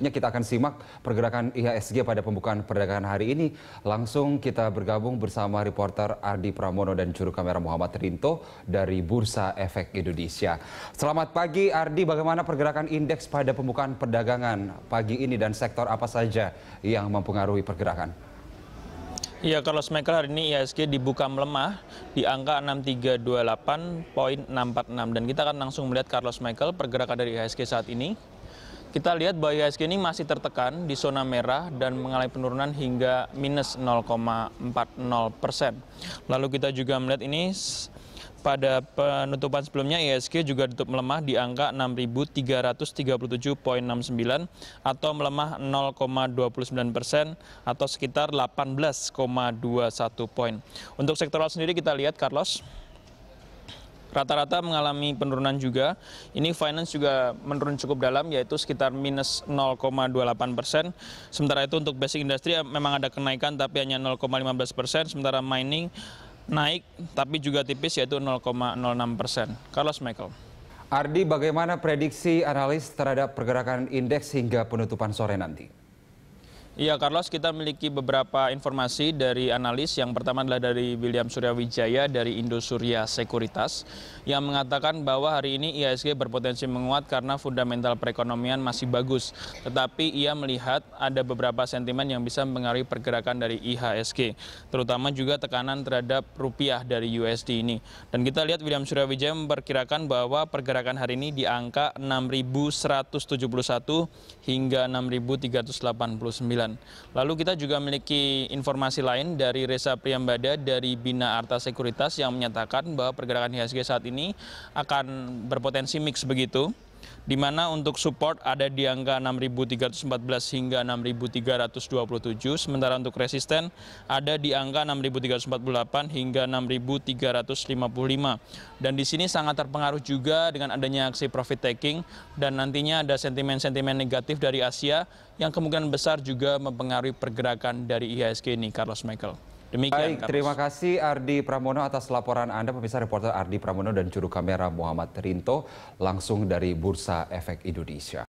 Kita akan simak pergerakan IHSG pada pembukaan perdagangan hari ini. Langsung kita bergabung bersama reporter Ardi Pramono dan juru kamera Muhammad Rinto dari Bursa Efek Indonesia. Selamat pagi Ardi, bagaimana pergerakan indeks pada pembukaan perdagangan pagi ini dan sektor apa saja yang mempengaruhi pergerakan? Ya, kalau semakin hari ini IHSG dibuka melemah di angka 6328.646 dan kita akan langsung melihat Carlos Michael pergerakan dari IHSG saat ini. Kita lihat bahwa IHSG ini masih tertekan di zona merah dan mengalami penurunan hingga minus 0,40 persen. Lalu kita juga melihat ini pada penutupan sebelumnya IHSG juga tutup melemah di angka 6.337.69 atau melemah 0,29 persen atau sekitar 18,21 poin. Untuk sektoral sendiri kita lihat Carlos rata-rata mengalami penurunan juga. Ini finance juga menurun cukup dalam yaitu sekitar minus 0,28 persen. Sementara itu untuk basic industry ya, memang ada kenaikan tapi hanya 0,15 persen. Sementara mining naik tapi juga tipis yaitu 0,06 persen. Carlos Michael. Ardi, bagaimana prediksi analis terhadap pergerakan indeks hingga penutupan sore nanti? Iya Carlos, kita memiliki beberapa informasi dari analis. Yang pertama adalah dari William Suryawijaya dari Indo Surya Sekuritas yang mengatakan bahwa hari ini IHSG berpotensi menguat karena fundamental perekonomian masih bagus. Tetapi ia melihat ada beberapa sentimen yang bisa mempengaruhi pergerakan dari IHSG, terutama juga tekanan terhadap rupiah dari USD ini. Dan kita lihat William Suryawijaya memperkirakan bahwa pergerakan hari ini di angka 6.171 hingga 6.389. Banten. Lalu kita juga memiliki informasi lain dari Reza Priambada dari Bina Arta Sekuritas yang menyatakan bahwa pergerakan IHSG saat ini akan berpotensi mix begitu di mana untuk support ada di angka 6.314 hingga 6.327, sementara untuk resisten ada di angka 6.348 hingga 6.355. Dan di sini sangat terpengaruh juga dengan adanya aksi profit taking dan nantinya ada sentimen-sentimen negatif dari Asia yang kemungkinan besar juga mempengaruhi pergerakan dari IHSG ini, Carlos Michael. Demikian, Baik, Kapus. terima kasih Ardi Pramono atas laporan Anda, pemirsa reporter Ardi Pramono dan juru kamera Muhammad Rinto langsung dari Bursa Efek Indonesia.